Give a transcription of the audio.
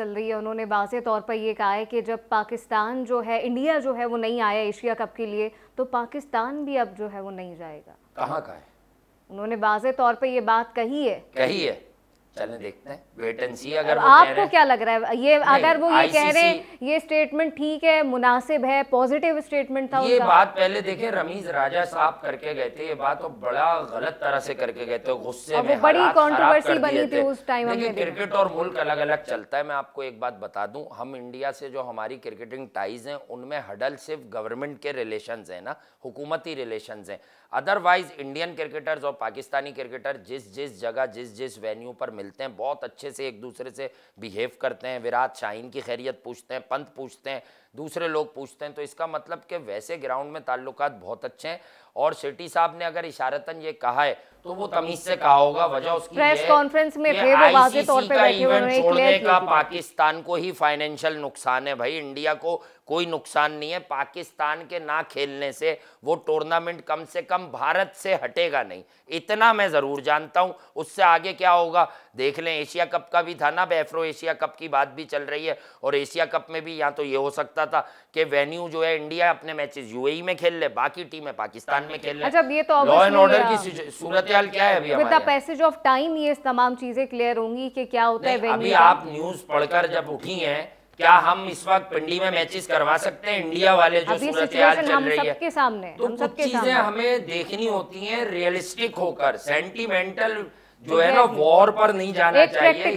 चल रही है उन्होंने वाजे तौर पर ये कहा है कि जब पाकिस्तान जो है इंडिया जो है वो नहीं आया एशिया कप के लिए तो पाकिस्तान भी अब जो है वो नहीं जाएगा कहाँ का है उन्होंने वाजे तौर पर ये बात कही है कही है चलें देखते हैं वेट एंड सी अगर वो आपको क्या लग रहा है ये अगर वो ये कह रहे हैं ये स्टेटमेंट ठीक है मुनासिब है पॉजिटिव स्टेटमेंट था ये बात पहले देखे रमीज राजा साहब करके गए थे ये बात तो बड़ा गलत तरह से करके गए थे गुस्से में बड़ी कंट्रोवर्सी बनी थी उस टाइम देखिए क्रिकेट और मुल्क अलग अलग चलता है मैं आपको एक बात बता दू हम इंडिया से जो हमारी क्रिकेटिंग टाइज है उनमें हडल सिर्फ गवर्नमेंट के रिलेशन है ना हुकूमती रिलेशन है अदरवाइज इंडियन क्रिकेटर्स और पाकिस्तानी क्रिकेटर जिस जिस जगह जिस जिस वेन्यू पर मिलते हैं बहुत अच्छे से एक दूसरे से बिहेव करते हैं विराट शाहीन की खैरियत पूछते हैं पंत पूछते हैं दूसरे लोग पूछते हैं तो इसका मतलब कि वैसे ग्राउंड में ताल्लुक बहुत अच्छे हैं और सिटी साहब ने अगर इशारतन ये कहा है तो, तो वो तमीज से कहा होगा वजह उसकी प्रेस कॉन्फ्रेंस में थे वो वाजे तौर पे बैठे उन्होंने छोड़ने का पाकिस्तान को ही फाइनेंशियल नुकसान है भाई इंडिया को कोई नुकसान नहीं है पाकिस्तान के ना खेलने से वो टूर्नामेंट कम से कम भारत से हटेगा नहीं इतना मैं ज़रूर जानता हूं उससे आगे क्या होगा देख लें एशिया कप का भी था ना अब एफ्रो एशिया कप की बात भी चल रही है और एशिया कप में भी यहाँ तो ये हो सकता सकता था कि वेन्यू जो है इंडिया अपने मैचेस यूएई में खेल ले बाकी टीमें पाकिस्तान में खेल ले अच्छा ये तो लॉ एंड ऑर्डर की हाँ। सूरत हाल क्या है अभी पैसेज ऑफ टाइम ये तमाम चीजें क्लियर होंगी कि क्या होता है अभी आप न्यूज पढ़कर जब उठी हैं क्या हम इस वक्त पिंडी में मैचेस करवा सकते हैं इंडिया वाले जो सूरत हाल चल रही है सामने तो कुछ चीजें हमें देखनी होती हैं रियलिस्टिक होकर सेंटिमेंटल जो है ना वॉर पर नहीं जाना चाहिए